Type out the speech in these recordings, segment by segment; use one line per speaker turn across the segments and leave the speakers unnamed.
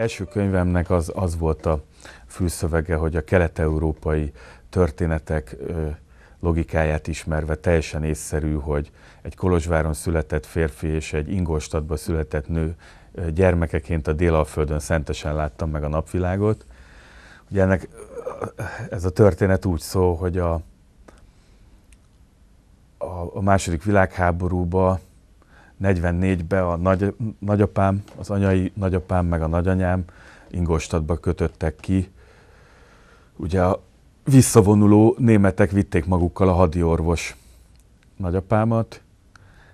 első könyvemnek az, az volt a fülszövege, hogy a kelet-európai történetek logikáját ismerve teljesen észszerű, hogy egy Kolozsváron született férfi és egy Ingolstadtban született nő gyermekeként a Délalföldön szentesen láttam meg a napvilágot. Ugye ennek ez a történet úgy szól, hogy a, a, a második világháborúban 44-ben a nagy, nagyapám, az anyai nagyapám meg a nagyanyám Ingolstadtba kötöttek ki. Ugye a visszavonuló németek vitték magukkal a hadiorvos nagyapámat,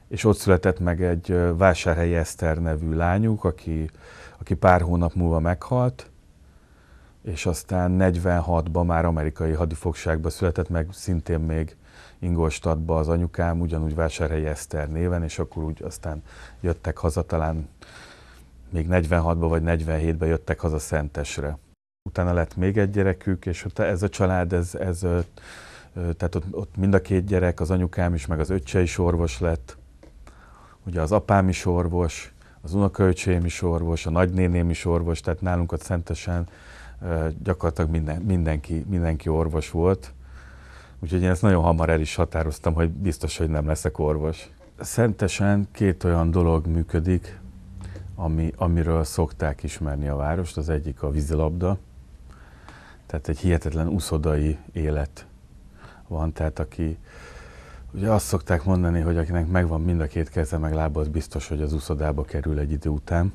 és ott született meg egy vásárhelyi Eszter nevű lányuk, aki, aki pár hónap múlva meghalt, és aztán 46-ban már amerikai hadifogságba született meg, szintén még Ingolstadtba az anyukám, ugyanúgy Vásárhelyi Eszter néven, és akkor úgy aztán jöttek haza, talán még 46-ba vagy 47-ben jöttek haza Szentesre. Utána lett még egy gyerekük, és ott ez a család, ez, ez tehát ott, ott mind a két gyerek, az anyukám is, meg az öccse is orvos lett, ugye az apám is orvos, az unokaöcsém is orvos, a nagynéném is orvos, tehát nálunk ott szentesen gyakorlatilag minden, mindenki, mindenki orvos volt. Úgyhogy én ezt nagyon hamar el is határoztam, hogy biztos, hogy nem leszek orvos. Szentesen két olyan dolog működik, ami, amiről szokták ismerni a várost. Az egyik a vízilabda, tehát egy hihetetlen uszodai élet van, tehát aki Ugye azt szokták mondani, hogy akinek megvan mind a két keze meg lába, az biztos, hogy az úszodába kerül egy idő után.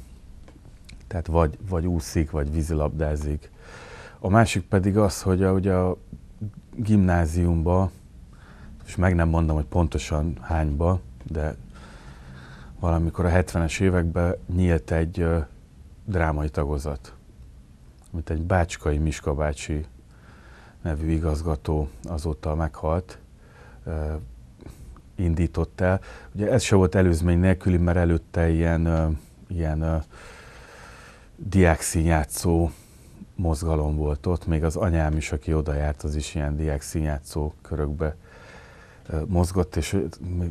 Tehát vagy, vagy úszik, vagy vízilabdázik. A másik pedig az, hogy a, ugye a gimnáziumba, és meg nem mondom, hogy pontosan hányba, de valamikor a 70-es években nyílt egy ö, drámai tagozat, amit egy Bácskai Miska bácsi nevű igazgató azóta meghalt, ö, indított el. Ugye ez se volt előzmény nélküli, mert előtte ilyen, ö, ilyen diákszínjátszó mozgalom volt ott, még az anyám is, aki oda járt, az is ilyen diák színjátszó körökbe mozgott, és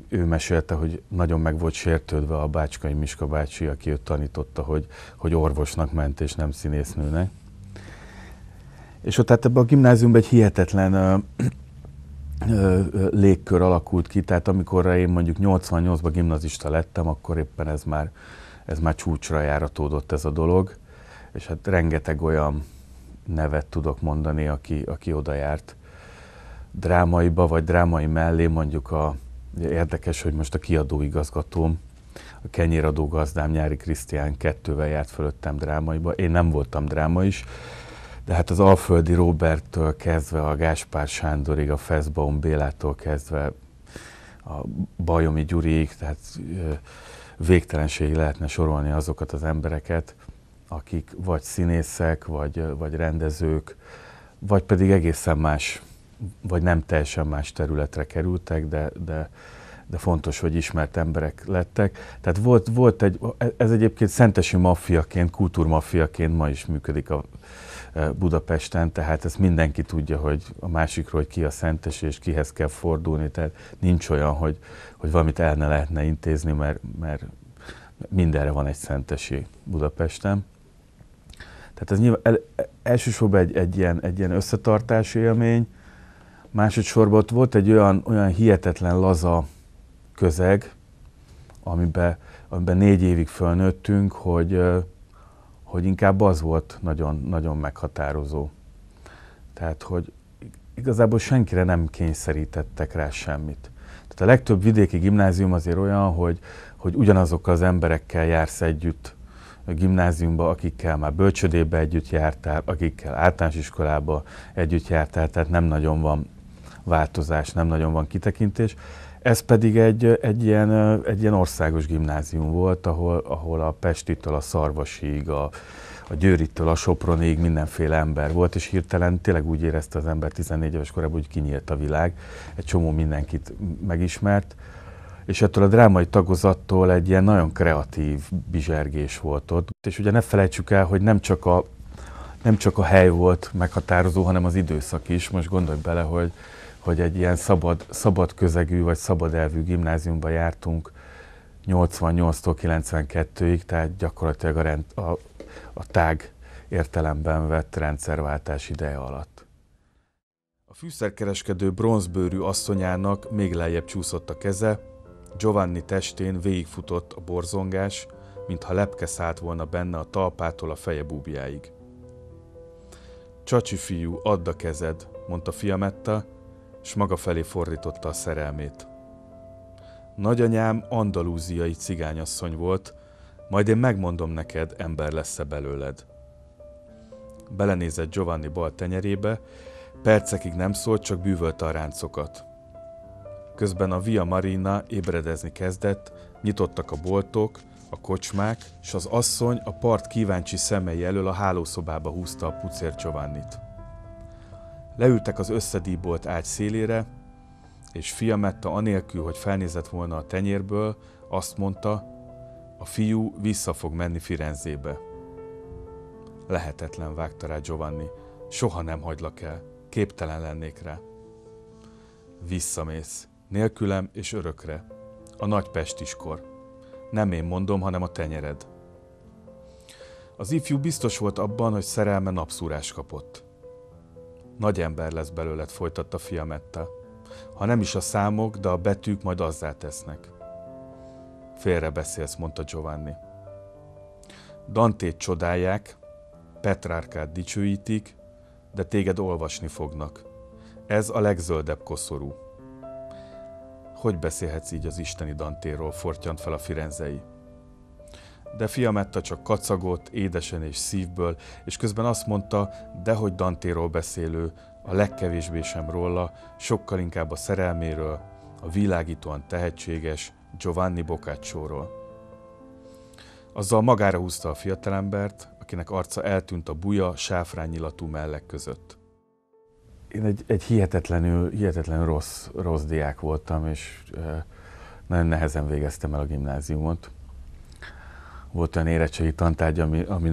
ő, mesélte, hogy nagyon meg volt sértődve a Bácskai Miska bácsi, aki őt tanította, hogy, hogy orvosnak ment, és nem színésznőnek. És ott hát ebben a gimnáziumban egy hihetetlen ö, ö, légkör alakult ki, tehát amikor én mondjuk 88-ban gimnazista lettem, akkor éppen ez már, ez már csúcsra járatódott ez a dolog, és hát rengeteg olyan nevet tudok mondani, aki, aki oda járt drámaiba, vagy drámai mellé mondjuk a, érdekes, hogy most a kiadóigazgatóm, a kenyéradó gazdám Nyári Krisztián kettővel járt fölöttem drámaiba, én nem voltam dráma is, de hát az Alföldi Roberttől kezdve a Gáspár Sándorig, a Feszbaum Bélától kezdve a Bajomi Gyuriig, tehát végtelenségig lehetne sorolni azokat az embereket, akik vagy színészek, vagy, vagy rendezők, vagy pedig egészen más, vagy nem teljesen más területre kerültek, de, de, de fontos, hogy ismert emberek lettek. Tehát volt, volt egy, e, ez egyébként szentesi maffiaként, kultúrmaffiaként ma is működik a e, Budapesten, tehát ezt mindenki tudja, hogy a másikról, hogy ki a szentesi és kihez kell fordulni, tehát nincs olyan, hogy, hogy valamit el ne lehetne intézni, mert, mert mindenre van egy szentesi Budapesten. Tehát ez nyilván el, elsősorban egy, egy, ilyen, egy ilyen összetartási élmény, másodszorban ott volt egy olyan, olyan hihetetlen laza közeg, amiben, amiben négy évig fölnőttünk, hogy, hogy inkább az volt nagyon, nagyon meghatározó. Tehát, hogy igazából senkire nem kényszerítettek rá semmit. Tehát a legtöbb vidéki gimnázium azért olyan, hogy, hogy ugyanazokkal az emberekkel jársz együtt a gimnáziumba, akikkel már bölcsödébe együtt jártál, akikkel általános iskolába együtt jártál, tehát nem nagyon van változás, nem nagyon van kitekintés. Ez pedig egy, egy, ilyen, egy ilyen országos gimnázium volt, ahol, ahol a Pestitől a Szarvasig, a, a Győritől a Sopronig mindenféle ember volt, és hirtelen tényleg úgy érezte az ember 14 éves korában, hogy kinyílt a világ, egy csomó mindenkit megismert, és ettől a drámai tagozattól egy ilyen nagyon kreatív bizsergés volt ott. És ugye ne felejtsük el, hogy nem csak a, nem csak a hely volt meghatározó, hanem az időszak is. Most gondolj bele, hogy, hogy egy ilyen szabad, szabad közegű vagy szabad elvű gimnáziumba jártunk 88-tól 92-ig, tehát gyakorlatilag a, rend, a, a tág értelemben vett rendszerváltás ideje alatt. A fűszerkereskedő bronzbőrű asszonyának még lejjebb csúszott a keze, Giovanni testén végigfutott a borzongás, mintha lepke szállt volna benne a talpától a feje búbjáig. Csacsi fiú, add a kezed, mondta Fiametta, és maga felé fordította a szerelmét. Nagyanyám andalúziai cigányasszony volt, majd én megmondom neked, ember lesz-e belőled. Belenézett Giovanni bal tenyerébe, percekig nem szólt, csak bűvölte a ráncokat. Közben a Via Marina ébredezni kezdett, nyitottak a boltok, a kocsmák, és az asszony a part kíváncsi szemei elől a hálószobába húzta a pucér Giovannit. Leültek az összedíbolt ágy szélére, és fiametta anélkül, hogy felnézett volna a tenyérből, azt mondta, a fiú vissza fog menni Firenzébe. Lehetetlen vágta rá Giovanni, soha nem hagylak el, képtelen lennék rá. Visszamész, nélkülem és örökre, a nagy pestiskor. Nem én mondom, hanem a tenyered. Az ifjú biztos volt abban, hogy szerelme napszúrás kapott. Nagy ember lesz belőled, folytatta Fiametta. Ha nem is a számok, de a betűk majd azzá tesznek. Félre beszélsz, mondta Giovanni. Dantét csodálják, Petrárkát dicsőítik, de téged olvasni fognak. Ez a legzöldebb koszorú hogy beszélhetsz így az isteni Dantéról, fortyant fel a firenzei. De Fiametta csak kacagott, édesen és szívből, és közben azt mondta, dehogy Dantéról beszélő, a legkevésbé sem róla, sokkal inkább a szerelméről, a világítóan tehetséges Giovanni Boccaccio-ról. Boccaccio-ról. Azzal magára húzta a fiatalembert, akinek arca eltűnt a buja sáfrányilatú mellek között én egy, egy hihetetlenül, hihetetlenül rossz, rossz diák voltam, és nagyon nehezen végeztem el a gimnáziumot. Volt olyan érettségi tantárgy, ami, ami,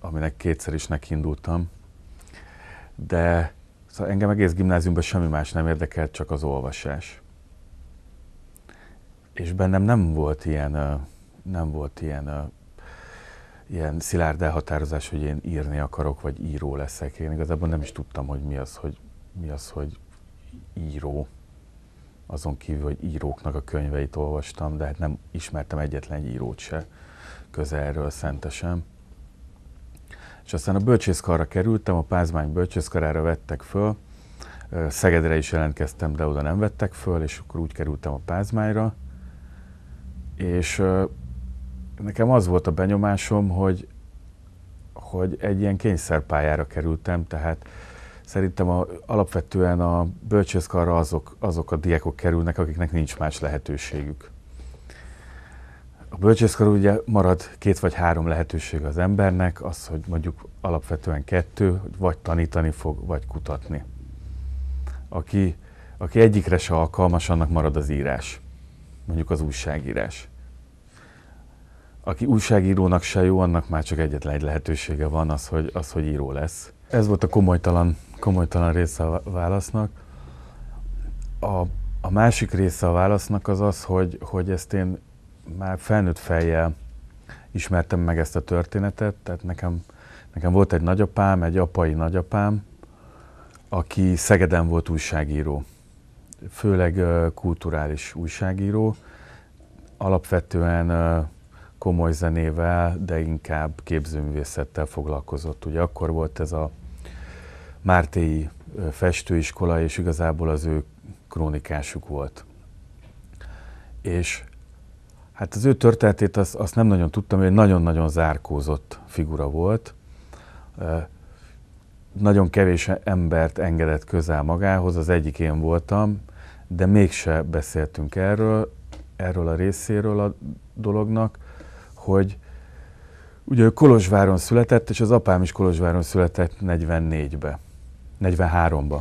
aminek kétszer is nekiindultam, de szóval engem egész gimnáziumban semmi más nem érdekelt, csak az olvasás. És bennem nem volt ilyen, nem volt ilyen ilyen szilárd elhatározás, hogy én írni akarok, vagy író leszek. Én igazából nem is tudtam, hogy mi az, hogy, mi az, hogy író. Azon kívül, hogy íróknak a könyveit olvastam, de hát nem ismertem egyetlen egy írót se közelről szentesen. És aztán a bölcsészkarra kerültem, a Pázmány bölcsészkarára vettek föl, Szegedre is jelentkeztem, de oda nem vettek föl, és akkor úgy kerültem a Pázmányra, és nekem az volt a benyomásom, hogy, hogy egy ilyen kényszerpályára kerültem, tehát szerintem a, alapvetően a bölcsőszkarra azok, azok a diákok kerülnek, akiknek nincs más lehetőségük. A bölcsészkar ugye marad két vagy három lehetőség az embernek, az, hogy mondjuk alapvetően kettő, hogy vagy tanítani fog, vagy kutatni. Aki, aki egyikre se alkalmas, annak marad az írás, mondjuk az újságírás aki újságírónak se jó, annak már csak egyetlen egy lehetősége van, az, hogy, az, hogy író lesz. Ez volt a komolytalan, komolytalan része a válasznak. A, a másik része a válasznak az az, hogy, hogy ezt én már felnőtt fejjel ismertem meg ezt a történetet, tehát nekem, nekem volt egy nagyapám, egy apai nagyapám, aki Szegeden volt újságíró, főleg kulturális újságíró, alapvetően komoly zenével, de inkább képzőművészettel foglalkozott. Ugye akkor volt ez a Mártéi festőiskola, és igazából az ő krónikásuk volt. És hát az ő történetét azt, azt nem nagyon tudtam, hogy nagyon-nagyon zárkózott figura volt. Nagyon kevés embert engedett közel magához, az egyik én voltam, de mégse beszéltünk erről, erről a részéről a dolognak, hogy ugye ő Kolozsváron született, és az apám is Kolozsváron született 44-be, 43-ba.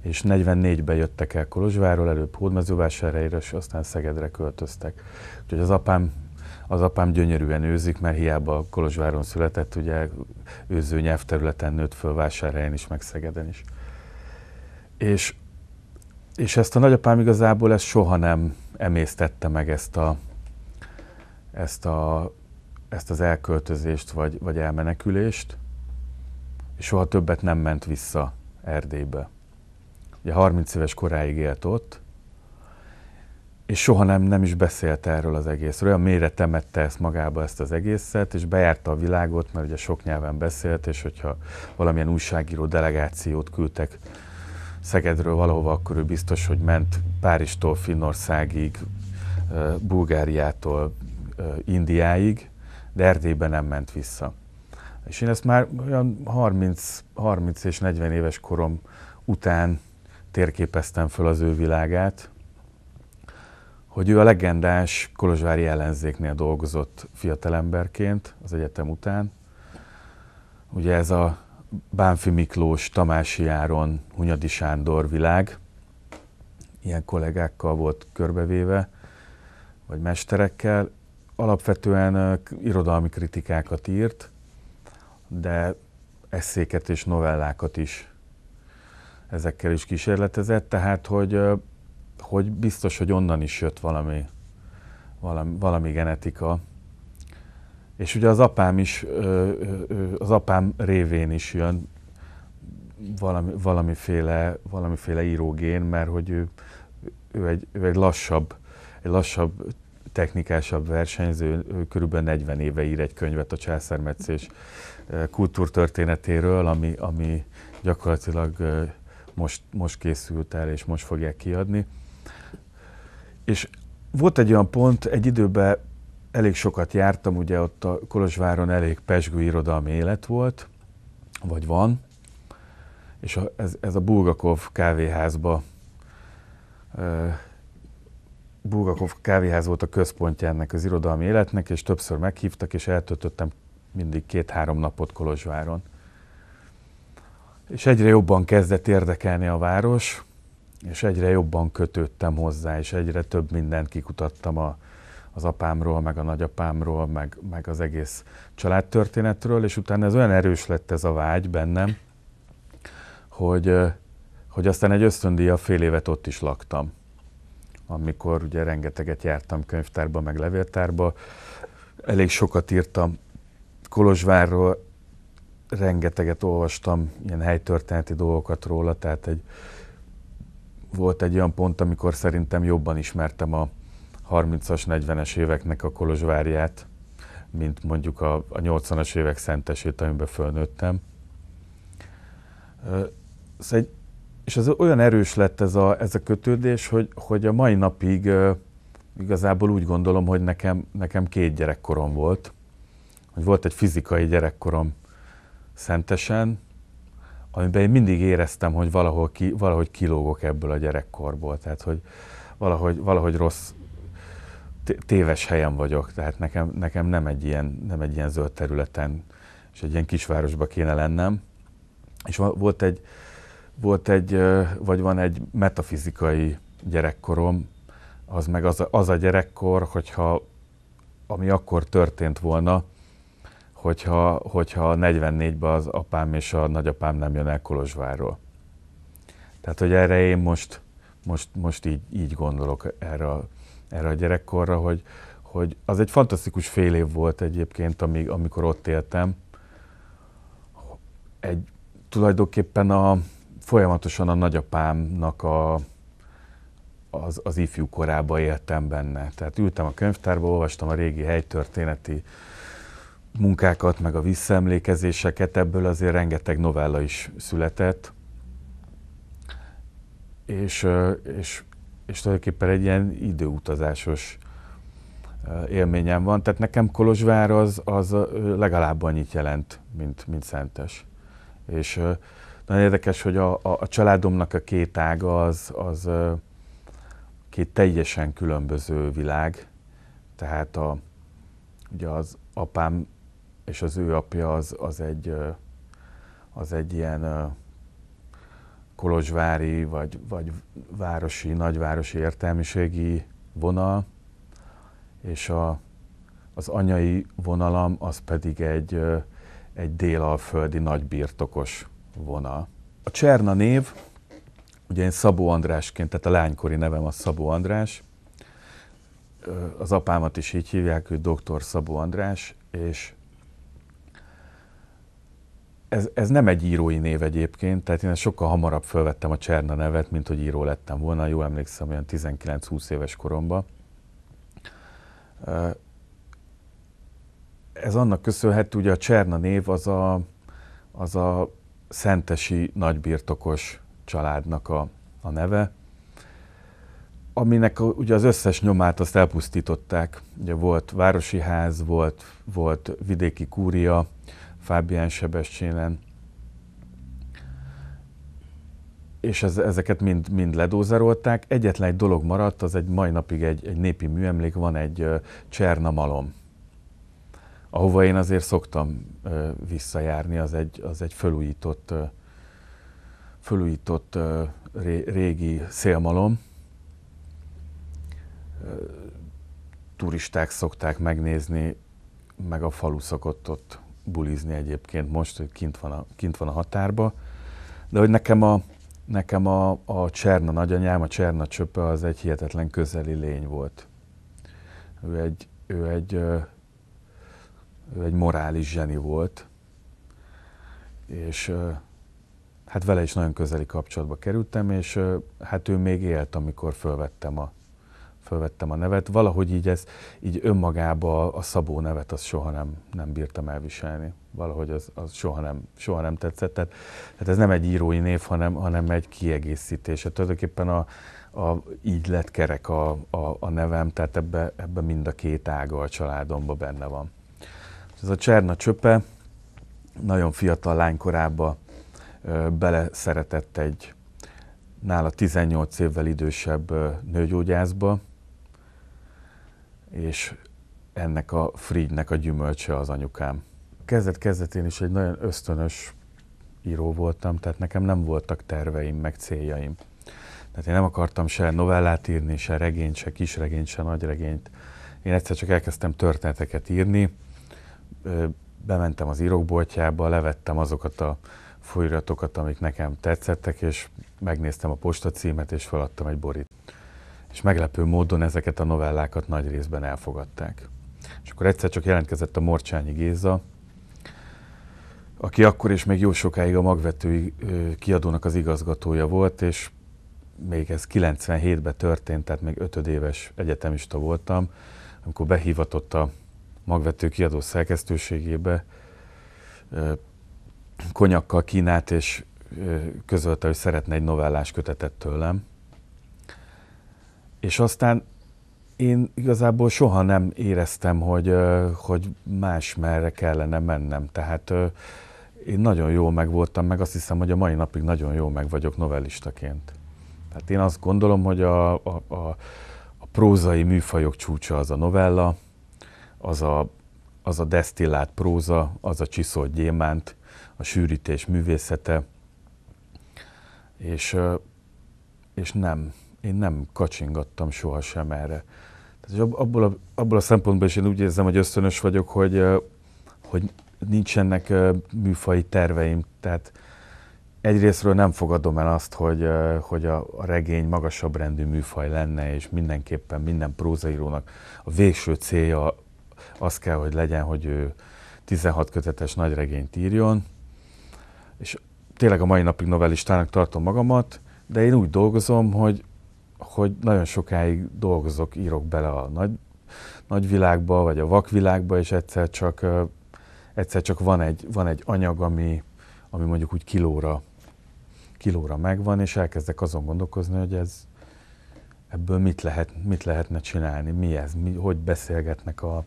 És 44 be jöttek el Kolozsváról, előbb Hódmezővásárhelyre, és aztán Szegedre költöztek. Úgyhogy az apám az apám gyönyörűen őzik, mert hiába Kolozsváron született, ugye őző nyelvterületen nőtt föl Vásárhelyen is, meg Szegeden is. És, és ezt a nagyapám igazából ezt soha nem emésztette meg ezt a, ezt, a, ezt az elköltözést vagy, vagy elmenekülést, és soha többet nem ment vissza Erdélybe. Ugye 30 éves koráig élt ott, és soha nem, nem is beszélt erről az egészről. Olyan mélyre temette ezt magába, ezt az egészet, és bejárta a világot, mert ugye sok nyelven beszélt, és hogyha valamilyen újságíró delegációt küldtek Szegedről valahova, akkor ő biztos, hogy ment Párizstól Finnországig, Bulgáriától Indiáig, de Erdélyben nem ment vissza. És én ezt már olyan 30, 30 és 40 éves korom után térképeztem föl az ő világát, hogy ő a legendás Kolozsvári ellenzéknél dolgozott fiatalemberként az egyetem után. Ugye ez a Bánfi Miklós, Tamási Áron, Hunyadi Sándor világ, ilyen kollégákkal volt körbevéve, vagy mesterekkel, alapvetően irodalmi kritikákat írt, de eszéket és novellákat is ezekkel is kísérletezett, tehát hogy, hogy biztos, hogy onnan is jött valami, valami, valami genetika. És ugye az apám is, az apám révén is jön valami, valamiféle, valamiféle írógén, mert hogy ő, ő, egy, ő egy lassabb, egy lassabb technikásabb versenyző, ő körülbelül 40 éve ír egy könyvet a császármetszés eh, kultúrtörténetéről, ami, ami gyakorlatilag eh, most, most készült el, és most fogják kiadni. És volt egy olyan pont, egy időben elég sokat jártam, ugye ott a Kolozsváron elég pesgő irodalmi élet volt, vagy van, és a, ez, ez a Bulgakov kávéházba eh, Bulgakov kávéház volt a központja ennek az irodalmi életnek, és többször meghívtak, és eltöltöttem mindig két-három napot Kolozsváron. És egyre jobban kezdett érdekelni a város, és egyre jobban kötődtem hozzá, és egyre több mindent kikutattam a, az apámról, meg a nagyapámról, meg, meg az egész családtörténetről, és utána ez olyan erős lett ez a vágy bennem, hogy, hogy aztán egy ösztöndíja fél évet ott is laktam amikor ugye rengeteget jártam könyvtárba, meg levéltárba, elég sokat írtam Kolozsvárról, rengeteget olvastam ilyen helytörténeti dolgokat róla, tehát egy, volt egy olyan pont, amikor szerintem jobban ismertem a 30-as, 40-es éveknek a Kolozsváriát, mint mondjuk a, a 80-as évek szentesét, amiben fölnőttem. Ez szóval egy és ez olyan erős lett ez a, ez a kötődés, hogy, hogy a mai napig igazából úgy gondolom, hogy nekem, nekem két gyerekkorom volt. Hogy volt egy fizikai gyerekkorom szentesen, amiben én mindig éreztem, hogy valahol ki, valahogy kilógok ebből a gyerekkorból. Tehát, hogy valahogy, valahogy rossz, téves helyen vagyok. Tehát nekem, nekem nem, egy ilyen, nem egy ilyen zöld területen és egy ilyen kisvárosba kéne lennem. És volt egy, volt egy, vagy van egy metafizikai gyerekkorom, az meg az a, az a gyerekkor, hogyha ami akkor történt volna, hogyha, hogyha 44-ben az apám és a nagyapám nem jön el Kolozsvárról. Tehát, hogy erre én most, most, most így, így gondolok erre, a, erre a gyerekkorra, hogy, hogy az egy fantasztikus fél év volt egyébként, amíg, amikor ott éltem. Egy, tulajdonképpen a, folyamatosan a nagyapámnak a, az, az ifjú korába éltem benne. Tehát ültem a könyvtárba, olvastam a régi helytörténeti munkákat, meg a visszaemlékezéseket, ebből azért rengeteg novella is született. És, és, és tulajdonképpen egy ilyen időutazásos élményem van. Tehát nekem Kolozsvár az, az legalább annyit jelent, mint, mint Szentes. És nagyon érdekes, hogy a, a, a családomnak a két ága az, az két teljesen különböző világ. Tehát a, ugye az apám és az ő apja az, az egy, az egy ilyen kolozsvári vagy, vagy városi, nagyvárosi értelmiségi vonal, és a, az anyai vonalam az pedig egy, egy délalföldi nagybirtokos vonal. A Cserna név, ugye én Szabó Andrásként, tehát a lánykori nevem a Szabó András, az apámat is így hívják, hogy doktor Szabó András, és ez, ez nem egy írói név egyébként, tehát én sokkal hamarabb felvettem a Cserna nevet, mint hogy író lettem volna, jól emlékszem, olyan 19-20 éves koromban. Ez annak köszönhető, ugye a Cserna név az a, az a szentesi nagybirtokos családnak a, a neve, aminek a, ugye az összes nyomát azt elpusztították. Ugye volt városi ház, volt, volt vidéki kúria, Fábián Sebestyénen, és ez, ezeket mind, mind ledózerolták. Egyetlen egy dolog maradt, az egy mai napig egy, egy népi műemlék, van egy Cserna malom ahova én azért szoktam visszajárni, az egy, az egy fölújított, fölújított régi szélmalom. Turisták szokták megnézni, meg a falu szokott ott bulizni egyébként most, hogy kint van a, kint van a határba. De hogy nekem a, nekem a, a Cserna nagyanyám, a Cserna csöpe az egy hihetetlen közeli lény volt. Ő egy, ő egy ő egy morális zseni volt, és hát vele is nagyon közeli kapcsolatba kerültem, és hát ő még élt, amikor fölvettem a, fölvettem a nevet. Valahogy így ez, így önmagába a Szabó nevet az soha nem, nem bírtam elviselni. Valahogy az, az soha, nem, soha nem tetszett. Tehát, tehát, ez nem egy írói név, hanem, hanem egy kiegészítése. Hát tulajdonképpen a, a, így lett kerek a, a, a nevem, tehát ebbe, ebbe mind a két ága a családomba benne van. Ez a Cserna csöpe nagyon fiatal lánykorába beleszeretett egy nála 18 évvel idősebb nőgyógyászba, és ennek a frigynek a gyümölcse az anyukám. Kezdet-kezdetén is egy nagyon ösztönös író voltam, tehát nekem nem voltak terveim, meg céljaim. Tehát én nem akartam se novellát írni, se regényt, se kisregényt, se nagyregényt. Én egyszer csak elkezdtem történeteket írni, bementem az írókboltjába, levettem azokat a folyóiratokat, amik nekem tetszettek, és megnéztem a postacímet, és feladtam egy borit. És meglepő módon ezeket a novellákat nagy részben elfogadták. És akkor egyszer csak jelentkezett a Morcsányi Géza, aki akkor és még jó sokáig a magvetői kiadónak az igazgatója volt, és még ez 97-ben történt, tehát még ötödéves egyetemista voltam, amikor behívatott a magvető kiadó szerkesztőségébe konyakkal kínált, és közölte, hogy szeretne egy novellás kötetet tőlem. És aztán én igazából soha nem éreztem, hogy, hogy más merre kellene mennem. Tehát én nagyon jól megvoltam meg azt hiszem, hogy a mai napig nagyon jól meg vagyok novellistaként. Tehát én azt gondolom, hogy a, a, a, a prózai műfajok csúcsa az a novella, az a, az a desztillált próza, az a csiszolt gyémánt, a sűrítés művészete, és, és nem, én nem kacsingattam sohasem erre. Tehát, abból, a, abból a szempontból is én úgy érzem, hogy ösztönös vagyok, hogy, hogy nincsenek műfai terveim. Tehát egyrésztről nem fogadom el azt, hogy, hogy a, a regény magasabb rendű műfaj lenne, és mindenképpen minden prózaírónak a végső célja az kell, hogy legyen, hogy ő 16 kötetes nagyregényt írjon, és tényleg a mai napig novellistának tartom magamat, de én úgy dolgozom, hogy, hogy nagyon sokáig dolgozok, írok bele a nagy, nagyvilágba, vagy a vakvilágba, és egyszer csak, egyszer csak van, egy, van egy anyag, ami, ami mondjuk úgy kilóra, kilóra megvan, és elkezdek azon gondolkozni, hogy ez, ebből mit, lehet, mit lehetne csinálni, mi ez, mi, hogy beszélgetnek a,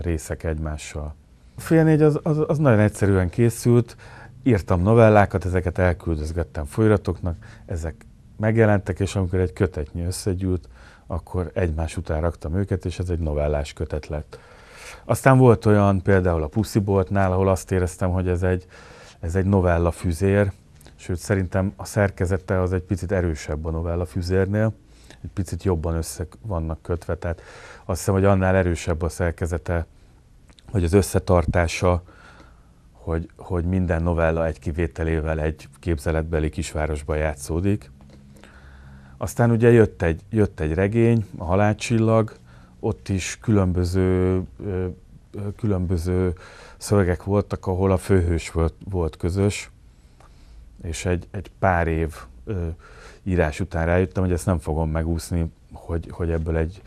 részek egymással. A fél négy az, az, az nagyon egyszerűen készült, írtam novellákat, ezeket elküldözgettem folyratoknak, ezek megjelentek, és amikor egy kötetnyi összegyűlt, akkor egymás után raktam őket, és ez egy novellás kötet lett. Aztán volt olyan, például a Puszi Boltnál, ahol azt éreztem, hogy ez egy, ez egy novella füzér, sőt szerintem a szerkezete az egy picit erősebb a novella füzérnél, egy picit jobban össze vannak kötve. Tehát azt hiszem, hogy annál erősebb a szerkezete, hogy az összetartása, hogy, hogy minden novella egy kivételével egy képzeletbeli kisvárosban játszódik. Aztán ugye jött egy, jött egy regény, a halálcsillag, ott is különböző, különböző szövegek voltak, ahol a főhős volt, volt közös, és egy, egy pár év írás után rájöttem, hogy ezt nem fogom megúszni, hogy, hogy ebből egy,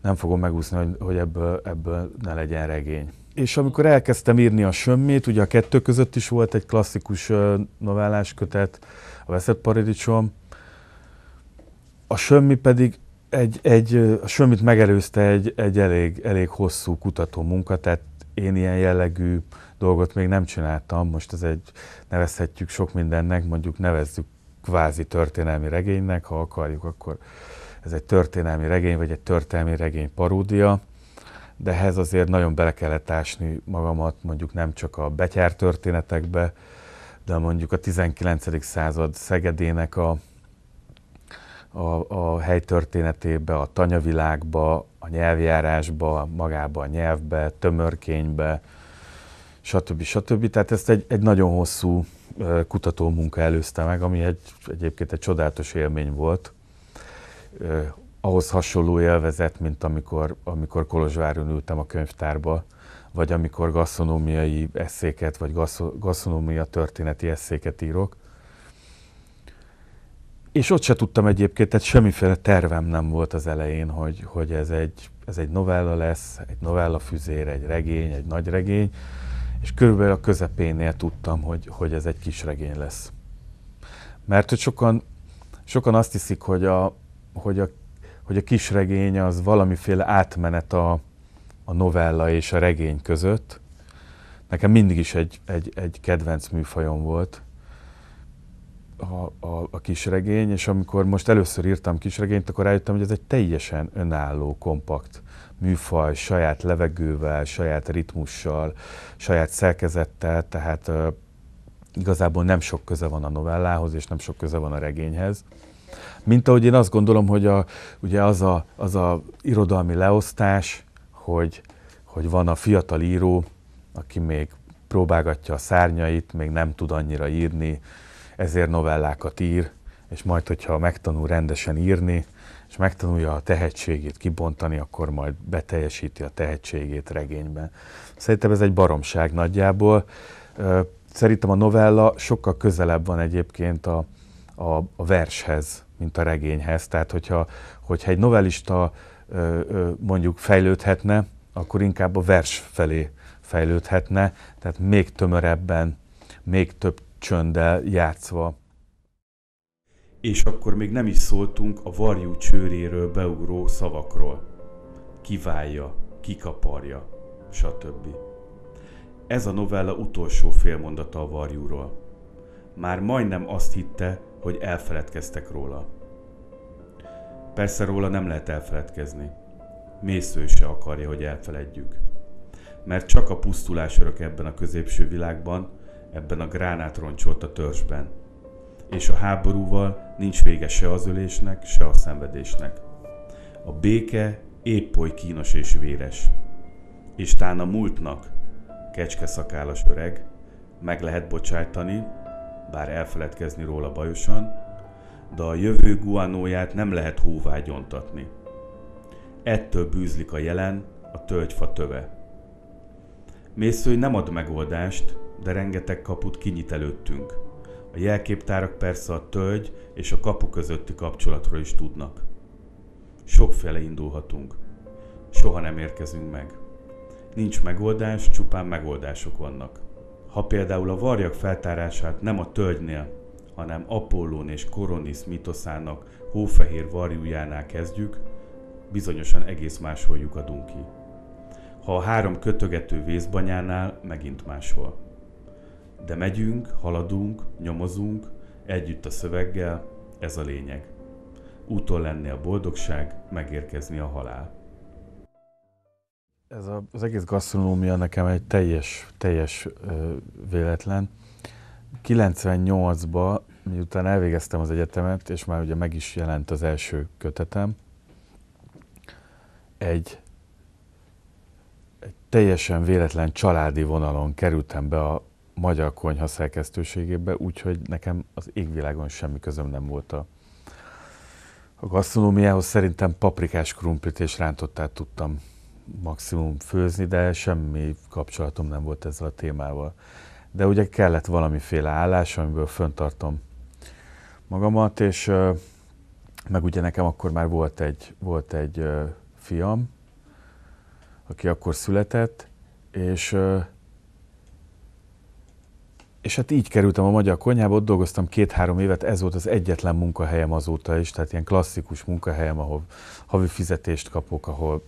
nem fogom megúszni, hogy, hogy ebből, ebből ne legyen regény. És amikor elkezdtem írni a sömmét, ugye a kettő között is volt egy klasszikus novellás kötet, a Veszett Paradicsom, a sömmi pedig egy, egy, a sömmit megelőzte egy, egy elég, elég hosszú kutató munka, tehát én ilyen jellegű dolgot még nem csináltam, most ez egy, nevezhetjük sok mindennek, mondjuk nevezzük kvázi történelmi regénynek, ha akarjuk, akkor ez egy történelmi regény, vagy egy történelmi regény paródia, de ehhez azért nagyon bele kellett ásni magamat mondjuk nem csak a betyár történetekbe, de mondjuk a 19. század Szegedének a, a, a helytörténetébe, a tanyavilágba, a nyelvjárásba, magába a nyelvbe, tömörkénybe, stb. stb. Tehát ezt egy, egy nagyon hosszú kutató munka előzte meg, ami egy, egyébként egy csodálatos élmény volt. Ahhoz hasonló élvezet, mint amikor, amikor Kolozsváron ültem a könyvtárba, vagy amikor gasztronómiai eszéket, vagy gasztronómia történeti eszéket írok. És ott se tudtam egyébként, tehát semmiféle tervem nem volt az elején, hogy, hogy ez, egy, ez egy novella lesz, egy novella füzér, egy regény, egy nagy regény, és körülbelül a közepénél tudtam, hogy, hogy ez egy kis regény lesz. Mert hogy sokan, sokan azt hiszik, hogy a, hogy a, hogy a kis regény az valamiféle átmenet a, a novella és a regény között. Nekem mindig is egy, egy, egy kedvenc műfajom volt, a, a, a kisregény, és amikor most először írtam kisregényt, akkor rájöttem, hogy ez egy teljesen önálló, kompakt műfaj, saját levegővel, saját ritmussal, saját szerkezettel, tehát uh, igazából nem sok köze van a novellához, és nem sok köze van a regényhez. Mint ahogy én azt gondolom, hogy a, ugye az a, az a irodalmi leosztás, hogy, hogy van a fiatal író, aki még próbálgatja a szárnyait, még nem tud annyira írni, ezért novellákat ír, és majd, hogyha megtanul rendesen írni, és megtanulja a tehetségét kibontani, akkor majd beteljesíti a tehetségét regényben. Szerintem ez egy baromság nagyjából. Szerintem a novella sokkal közelebb van egyébként a, a, a vershez, mint a regényhez. Tehát, hogyha, hogyha egy novellista mondjuk fejlődhetne, akkor inkább a vers felé fejlődhetne, tehát még tömörebben, még több csönddel játszva. És akkor még nem is szóltunk a varjú csőréről beugró szavakról. Kiválja, kikaparja, stb. Ez a novella utolsó félmondata a varjúról. Már majdnem azt hitte, hogy elfeledkeztek róla. Persze róla nem lehet elfeledkezni. Mésző se akarja, hogy elfeledjük. Mert csak a pusztulás örök ebben a középső világban, ebben a roncsolt a törzsben. És a háborúval nincs vége se az ölésnek, se a szenvedésnek. A béke épp oly kínos és véres. És tán a múltnak, kecske szakálas öreg, meg lehet bocsájtani, bár elfeledkezni róla bajosan, de a jövő guanóját nem lehet hóvá gyontatni. Ettől bűzlik a jelen, a tölgyfa töve. Mészői nem ad megoldást, de rengeteg kaput kinyit előttünk. A jelképtárak persze a tölgy és a kapu közötti kapcsolatról is tudnak. Sokféle indulhatunk. Soha nem érkezünk meg. Nincs megoldás, csupán megoldások vannak. Ha például a varjak feltárását nem a tölgynél, hanem Apollón és Koronis mitoszának hófehér varjújánál kezdjük, bizonyosan egész máshol lyukadunk ki. Ha a három kötögető vészbanyánál, megint máshol. De megyünk, haladunk, nyomozunk, együtt a szöveggel, ez a lényeg. Úton lenni a boldogság, megérkezni a halál. Ez a, az egész gasztronómia nekem egy teljes, teljes ö, véletlen. 98-ban, miután elvégeztem az egyetemet, és már ugye meg is jelent az első kötetem, egy, egy teljesen véletlen családi vonalon kerültem be a magyar konyha szerkesztőségébe, úgyhogy nekem az égvilágon semmi közöm nem volt a, a gasztronómiához. Szerintem paprikás krumplit és rántottát tudtam maximum főzni, de semmi kapcsolatom nem volt ezzel a témával. De ugye kellett valamiféle állás, amiből föntartom magamat, és meg ugye nekem akkor már volt egy, volt egy fiam, aki akkor született, és és hát így kerültem a magyar konyhába, ott dolgoztam két-három évet, ez volt az egyetlen munkahelyem azóta is, tehát ilyen klasszikus munkahelyem, ahol havi fizetést kapok, ahol,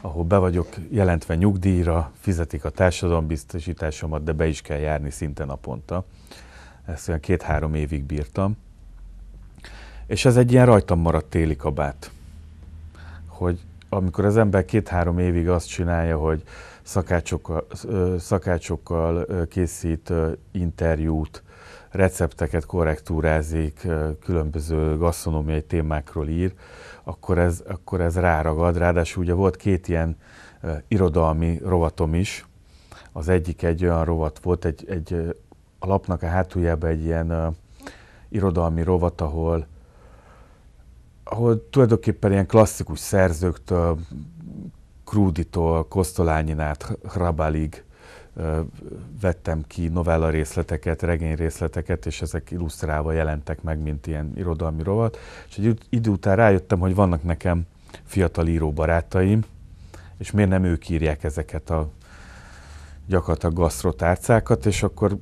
ahol be vagyok jelentve nyugdíjra, fizetik a társadalombiztosításomat, de be is kell járni szinte naponta. Ezt olyan két-három évig bírtam. És ez egy ilyen rajtam maradt téli kabát, hogy amikor az ember két-három évig azt csinálja, hogy szakácsokkal, szakácsokkal készít interjút, recepteket korrektúrázik, különböző gasztronómiai témákról ír, akkor ez, akkor ez ráragad. Ráadásul ugye volt két ilyen irodalmi rovatom is. Az egyik egy olyan rovat volt, egy, egy a lapnak a hátuljában egy ilyen irodalmi rovat, ahol ahol tulajdonképpen ilyen klasszikus szerzőktől, Krúditól, Kosztolányin át, Hrabalig vettem ki novella részleteket, regény részleteket, és ezek illusztrálva jelentek meg, mint ilyen irodalmi rovat. És egy idő után rájöttem, hogy vannak nekem fiatal író barátaim, és miért nem ők írják ezeket a gyakorlatilag gasztrotárcákat, és akkor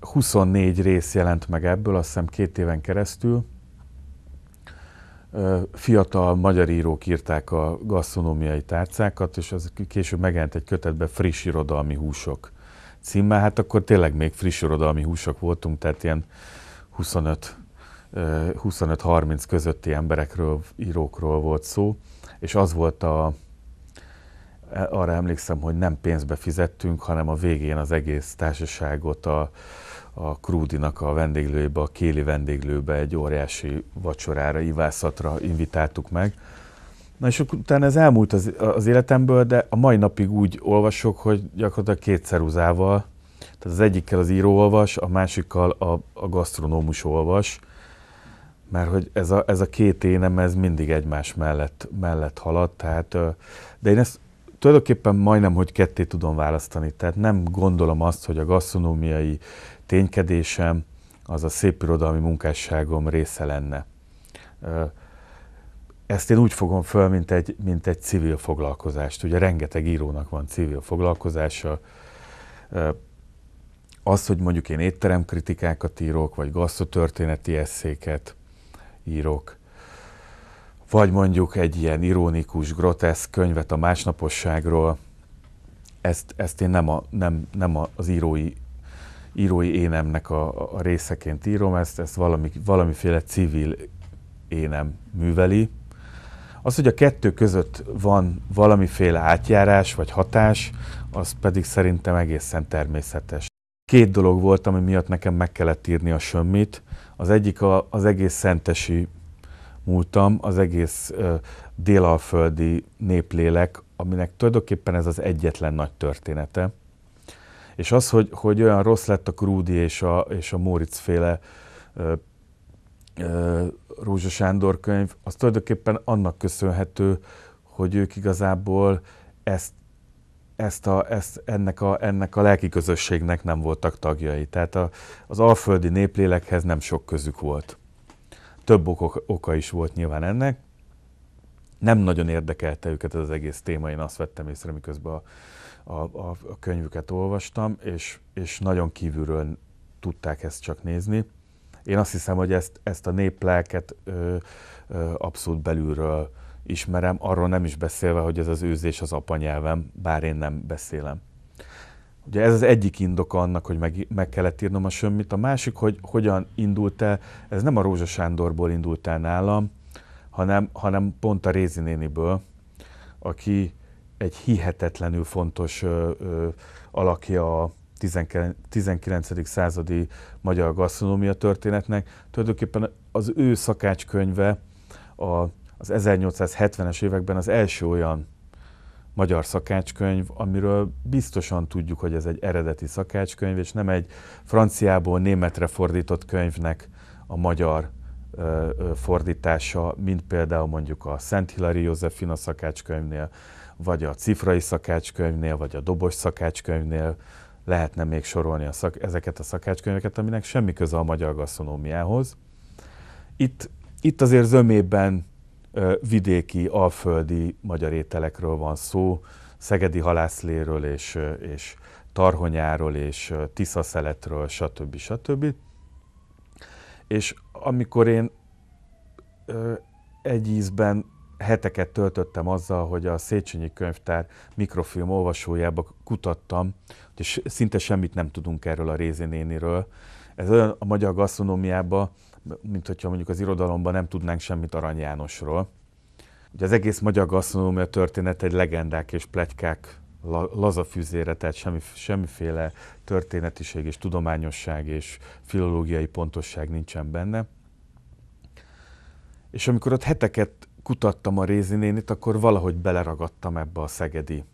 24 rész jelent meg ebből, azt hiszem két éven keresztül, fiatal magyar írók írták a gasztronómiai tárcákat, és az később megjelent egy kötetbe friss irodalmi húsok címmel, hát akkor tényleg még friss irodalmi húsok voltunk, tehát ilyen 25 25-30 közötti emberekről, írókról volt szó, és az volt a, arra emlékszem, hogy nem pénzbe fizettünk, hanem a végén az egész társaságot a, a Krúdinak a vendéglőjébe, a Kéli vendéglőbe egy óriási vacsorára, ivászatra invitáltuk meg. Na és utána ez elmúlt az, az életemből, de a mai napig úgy olvasok, hogy gyakorlatilag kétszer uzával, tehát az egyikkel az író olvas, a másikkal a, a gasztronómus olvas, mert hogy ez a, ez a két énem, ez mindig egymás mellett, mellett halad, tehát, de én ezt tulajdonképpen majdnem, hogy ketté tudom választani. Tehát nem gondolom azt, hogy a gasztronómiai ténykedésem az a szép irodalmi munkásságom része lenne. Ezt én úgy fogom föl, mint egy, mint egy civil foglalkozást. Ugye rengeteg írónak van civil foglalkozása. Az, hogy mondjuk én étteremkritikákat írok, vagy gasztotörténeti eszéket írok, vagy mondjuk egy ilyen ironikus, groteszk könyvet a másnaposságról, ezt, ezt én nem, a, nem, nem az írói, írói énemnek a, a részeként írom, ezt, ezt valami, valamiféle civil énem műveli. Az, hogy a kettő között van valamiféle átjárás vagy hatás, az pedig szerintem egészen természetes. Két dolog volt, ami miatt nekem meg kellett írni a sömmit. Az egyik a, az egész szentesi múltam, az egész délalföldi néplélek, aminek tulajdonképpen ez az egyetlen nagy története. És az, hogy, hogy olyan rossz lett a Krúdi és a, és a Móricz féle ö, ö, Rózsa Sándor könyv, az tulajdonképpen annak köszönhető, hogy ők igazából ezt, ezt a, ezt, ennek, a, ennek a lelki közösségnek nem voltak tagjai. Tehát a, az alföldi néplélekhez nem sok közük volt. Több okok, oka is volt nyilván ennek. Nem nagyon érdekelte őket ez az egész téma, én azt vettem észre, miközben a, a, a, a könyvüket olvastam, és, és nagyon kívülről tudták ezt csak nézni. Én azt hiszem, hogy ezt, ezt a néplelket ö, ö, abszolút belülről ismerem, arról nem is beszélve, hogy ez az őzés az apanyelvem, bár én nem beszélem. Ugye ez az egyik indoka annak, hogy meg, meg kellett írnom a sömmit. A másik, hogy hogyan indult el, ez nem a Rózsa Sándorból indult el nálam, hanem, hanem pont a Rézi néniből, aki egy hihetetlenül fontos ö, ö, alakja a 19. 19. századi magyar gasztronómia történetnek. Tulajdonképpen az ő szakácskönyve a, az 1870-es években az első olyan magyar szakácskönyv, amiről biztosan tudjuk, hogy ez egy eredeti szakácskönyv, és nem egy franciából németre fordított könyvnek a magyar ö, ö, fordítása, mint például mondjuk a Szent Hilari Józsefina szakácskönyvnél, vagy a Cifrai szakácskönyvnél, vagy a Dobos szakácskönyvnél, lehetne még sorolni a szak, ezeket a szakácskönyveket, aminek semmi köze a magyar gasztronómiához. Itt, itt azért zömében vidéki, alföldi magyar ételekről van szó, szegedi halászléről és, és tarhonyáról és tiszaszeletről, stb. stb. És amikor én egy ízben heteket töltöttem azzal, hogy a Széchenyi Könyvtár mikrofilm olvasójába kutattam, és szinte semmit nem tudunk erről a Rézi néniről. Ez olyan a magyar gasztronómiában, mint hogyha mondjuk az irodalomban nem tudnánk semmit Arany Jánosról. Ugye az egész magyar gasztronómia történet egy legendák és plegykák laza fűzére, tehát semmi, semmiféle történetiség és tudományosság és filológiai pontosság nincsen benne. És amikor ott heteket kutattam a nénit, akkor valahogy beleragadtam ebbe a szegedi,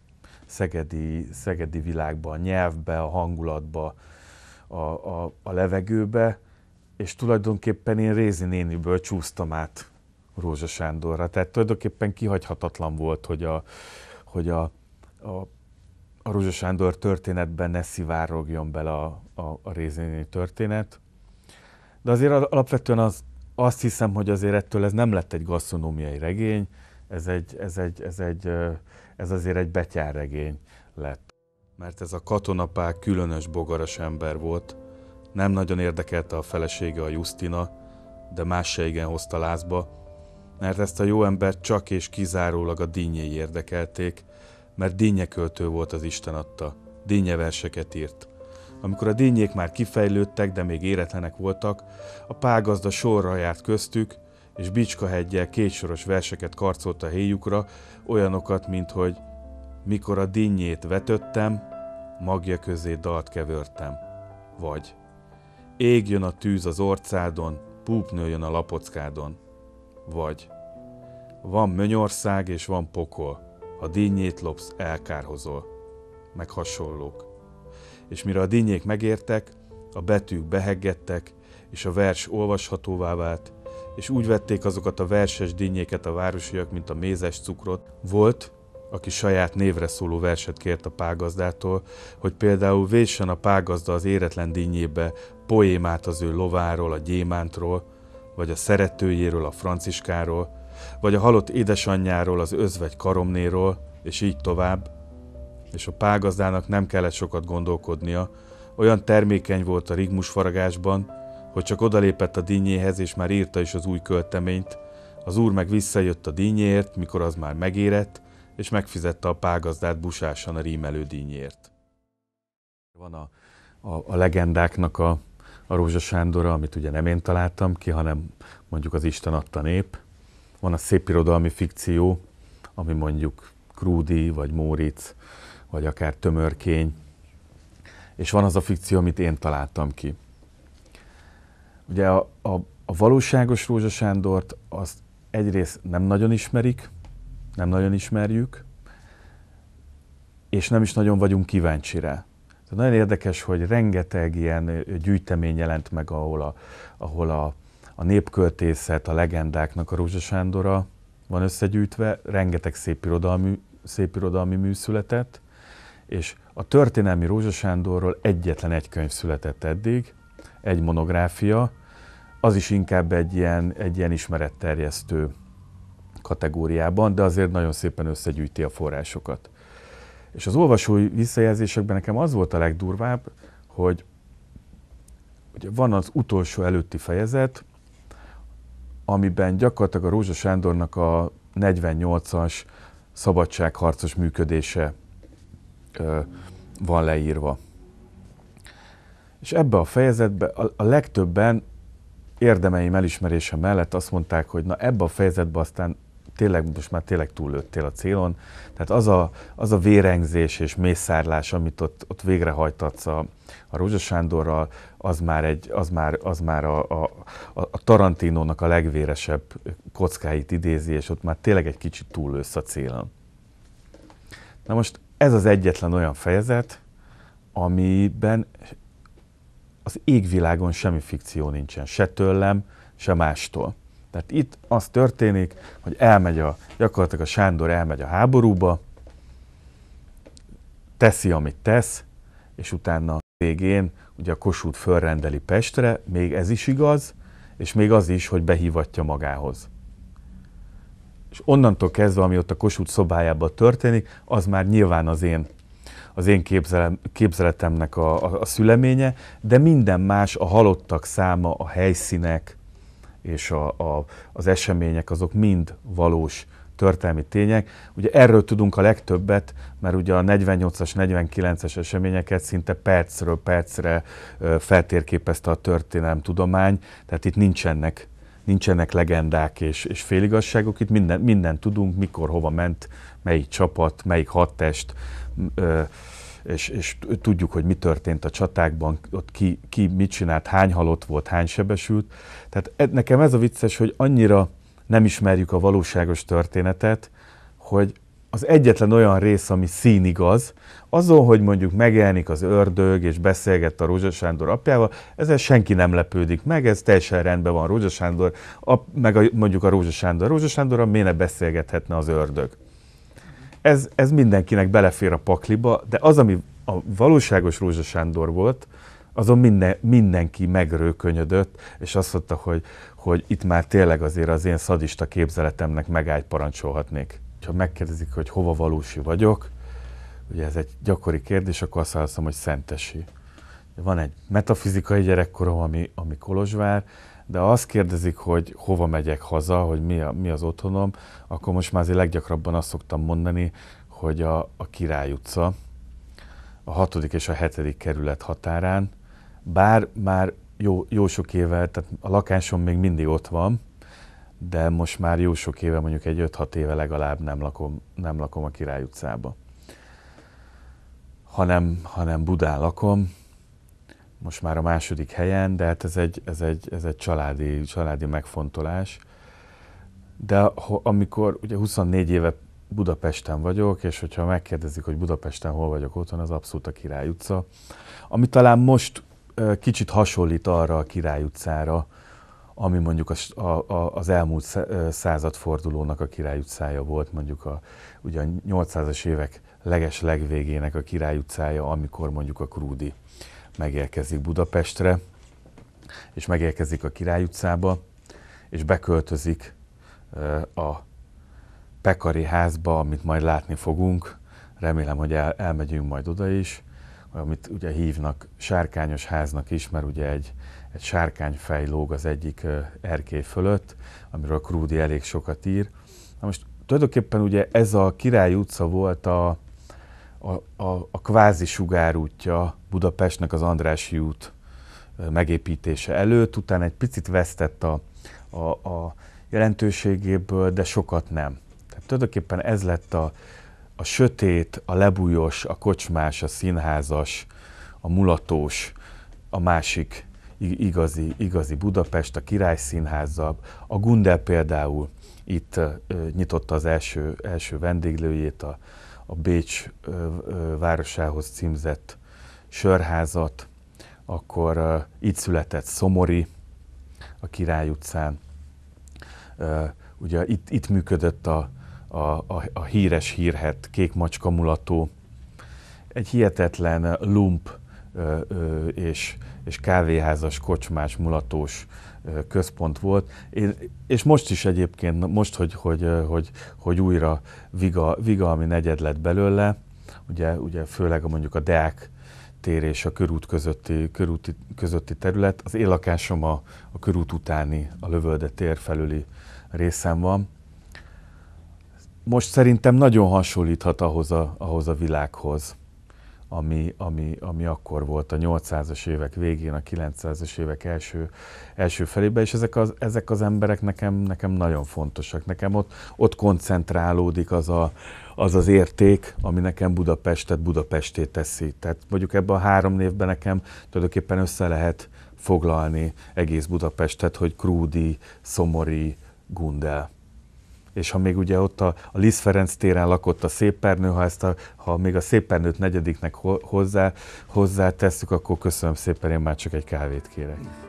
szegedi, szegedi világba, a nyelvbe, a hangulatba, a, a, a levegőbe, és tulajdonképpen én Rézi néniből csúsztam át Rózsa Sándorra. Tehát tulajdonképpen kihagyhatatlan volt, hogy a, hogy a, a, a Rózsa Sándor történetben ne szivárogjon bele a, a, a Rézi néni történet. De azért alapvetően az, azt hiszem, hogy azért ettől ez nem lett egy gasztronómiai regény, ez, egy, ez, egy, ez, egy, ez azért egy betyárregény lett. Mert ez a katonapák különös bogaras ember volt, nem nagyon érdekelte a felesége a Justina, de más se igen hozta lázba, mert ezt a jó embert csak és kizárólag a dinnyei érdekelték, mert dinnyeköltő volt az Isten adta, dinyeverseket írt. Amikor a dinnyék már kifejlődtek, de még éretlenek voltak, a págazda sorra járt köztük, és két kétsoros verseket karcolt a héjukra, olyanokat, mint hogy mikor a dinnyét vetöttem, magja közé dalt kevörtem, vagy Égjön a tűz az orcádon, púp nőjön a lapockádon. Vagy Van mennyország és van pokol, ha dínyét lopsz, elkárhozol. Meg hasonlók. És mire a dinnyék megértek, a betűk beheggettek, és a vers olvashatóvá vált, és úgy vették azokat a verses dinnyéket a városiak, mint a mézes cukrot, volt, aki saját névre szóló verset kért a págazdától, hogy például véssen a págazda az éretlen dinnyébe poémát az ő lováról, a gyémántról, vagy a szeretőjéről, a franciskáról, vagy a halott édesanyjáról, az özvegy karomnéról, és így tovább, és a págazdának nem kellett sokat gondolkodnia, olyan termékeny volt a rigmus faragásban, hogy csak odalépett a dinnyéhez, és már írta is az új költeményt, az úr meg visszajött a dinnyért, mikor az már megérett, és megfizette a págazdát busásan a rímelő dínyért. Van a, a, a legendáknak a, a Rózsa Sándora, amit ugye nem én találtam ki, hanem mondjuk az Isten adta nép. Van a szépirodalmi fikció, ami mondjuk Krúdi, vagy Móricz, vagy akár Tömörkény. És van az a fikció, amit én találtam ki. Ugye a, a, a valóságos Rózsa Sándort azt egyrészt nem nagyon ismerik, nem nagyon ismerjük, és nem is nagyon vagyunk kíváncsi rá. Tehát nagyon érdekes, hogy rengeteg ilyen gyűjtemény jelent meg, ahol a, ahol a, a népköltészet, a legendáknak a Rózsa Sándora van összegyűjtve, rengeteg szép irodalmi, szép irodalmi mű született, és a történelmi Rózsa Sándorról egyetlen egy könyv született eddig, egy monográfia, az is inkább egy ilyen, egy ilyen ismeretterjesztő kategóriában, de azért nagyon szépen összegyűjti a forrásokat. És az olvasói visszajelzésekben nekem az volt a legdurvább, hogy ugye van az utolsó előtti fejezet, amiben gyakorlatilag a Rózsa Sándornak a 48-as szabadságharcos működése ö, van leírva. És ebbe a fejezetbe a, a legtöbben érdemeim elismerése mellett azt mondták, hogy na ebbe a fejezetbe aztán tényleg most már tényleg túllőttél a célon. Tehát az a, az a vérengzés és mészárlás, amit ott, ott végrehajtatsz a, a Rózsa Sándorral, az már, egy, az már, az már a, a, a Tarantinónak a legvéresebb kockáit idézi, és ott már tényleg egy kicsit túllősz a célon. Na most ez az egyetlen olyan fejezet, amiben az égvilágon semmi fikció nincsen, se tőlem, se mástól. Tehát itt az történik, hogy elmegy a, gyakorlatilag a Sándor elmegy a háborúba, teszi, amit tesz, és utána a végén ugye a kosút fölrendeli Pestre, még ez is igaz, és még az is, hogy behívatja magához. És onnantól kezdve, ami ott a kosút szobájában történik, az már nyilván az én az én képzelem, képzeletemnek a, a, a szüleménye, de minden más, a halottak száma, a helyszínek, és a, a, az események azok mind valós történelmi tények. Ugye erről tudunk a legtöbbet, mert ugye a 48-as, 49-es eseményeket szinte percről percre feltérképezte a történelem tudomány, tehát itt nincsenek, nincsenek legendák és, és féligasságok, itt minden, minden tudunk, mikor, hova ment, melyik csapat, melyik hadtest, ö, és, és tudjuk, hogy mi történt a csatákban, ott ki, ki mit csinált, hány halott volt, hány sebesült. Tehát e, nekem ez a vicces, hogy annyira nem ismerjük a valóságos történetet, hogy az egyetlen olyan rész, ami színigaz, azon, hogy mondjuk megjelenik az ördög, és beszélget a Rózsa Sándor apjával, ezzel senki nem lepődik meg, ez teljesen rendben van Rózsa Sándor, a, meg a, mondjuk a Rózsa Sándor. Rózsa Sándor, miért ne beszélgethetne az ördög? ez, ez mindenkinek belefér a pakliba, de az, ami a valóságos Rózsa Sándor volt, azon minden, mindenki megrőkönyödött, és azt mondta, hogy, hogy itt már tényleg azért az én szadista képzeletemnek megállt parancsolhatnék. Ha megkérdezik, hogy hova valósi vagyok, ugye ez egy gyakori kérdés, akkor azt válaszolom, hogy szentesi. Van egy metafizikai gyerekkorom, ami, ami Kolozsvár, de azt kérdezik, hogy hova megyek haza, hogy mi, a, mi az otthonom, akkor most már azért leggyakrabban azt szoktam mondani, hogy a, a Király utca, a hatodik és a hetedik kerület határán, bár már jó, jó sok éve, tehát a lakásom még mindig ott van, de most már jó sok éve, mondjuk egy 5-6 éve legalább nem lakom, nem lakom a Király utcába, hanem, hanem Budán lakom, most már a második helyen, de hát ez egy, ez egy, ez egy családi, családi megfontolás. De amikor ugye 24 éve Budapesten vagyok, és hogyha megkérdezik, hogy Budapesten hol vagyok otthon, az abszolút a Király utca, ami talán most kicsit hasonlít arra a Király utcára, ami mondjuk a, a, az elmúlt századfordulónak a Király utcája volt, mondjuk a, ugye a 800-as évek leges legvégének a Király utcája, amikor mondjuk a Krúdi megérkezik Budapestre, és megérkezik a Király utcába, és beköltözik a Pekari házba, amit majd látni fogunk. Remélem, hogy el, elmegyünk majd oda is, amit ugye hívnak sárkányos háznak is, mert ugye egy, egy sárkányfej lóg az egyik erkély fölött, amiről Krúdi elég sokat ír. Na most tulajdonképpen ugye ez a Király utca volt a, a, a, a kvázi sugárútja Budapestnek az Andrási út megépítése előtt, utána egy picit vesztett a, a, a jelentőségéből, de sokat nem. Tehát tulajdonképpen ez lett a, a sötét, a lebújos, a kocsmás, a színházas, a mulatós, a másik igazi, igazi Budapest, a királyszínházzal. A Gundel például itt nyitotta az első, első vendéglőjét, a, a Bécs városához címzett sörházat, akkor itt született Szomori a Király utcán. Ugye itt, itt működött a, a, a, a híres hírhet kék macska mulató. Egy hihetetlen lump és, és kávéházas, kocsmás, mulatós központ volt, Én, és most is egyébként, most, hogy, hogy, hogy, hogy újra viga, ami negyed lett belőle, ugye, ugye főleg a mondjuk a Deák tér és a körút közötti, körúti, közötti terület, az én lakásom a, a körút utáni, a lövölde tér felüli részen van, most szerintem nagyon hasonlíthat ahhoz a, ahhoz a világhoz ami, ami, ami akkor volt a 800-as évek végén, a 900-as évek első, első felében, és ezek az, ezek az emberek nekem, nekem nagyon fontosak. Nekem ott, ott koncentrálódik az, a, az az érték, ami nekem Budapestet Budapesté teszi. Tehát mondjuk ebben a három névben nekem tulajdonképpen össze lehet foglalni egész Budapestet, hogy Krúdi, Szomori, Gundel és ha még ugye ott a, a Liszt Ferenc téren lakott a Szépernő, ha, ezt a, ha még a Szépernőt negyediknek hozzá, hozzá tesszük, akkor köszönöm szépen, én már csak egy kávét kérek.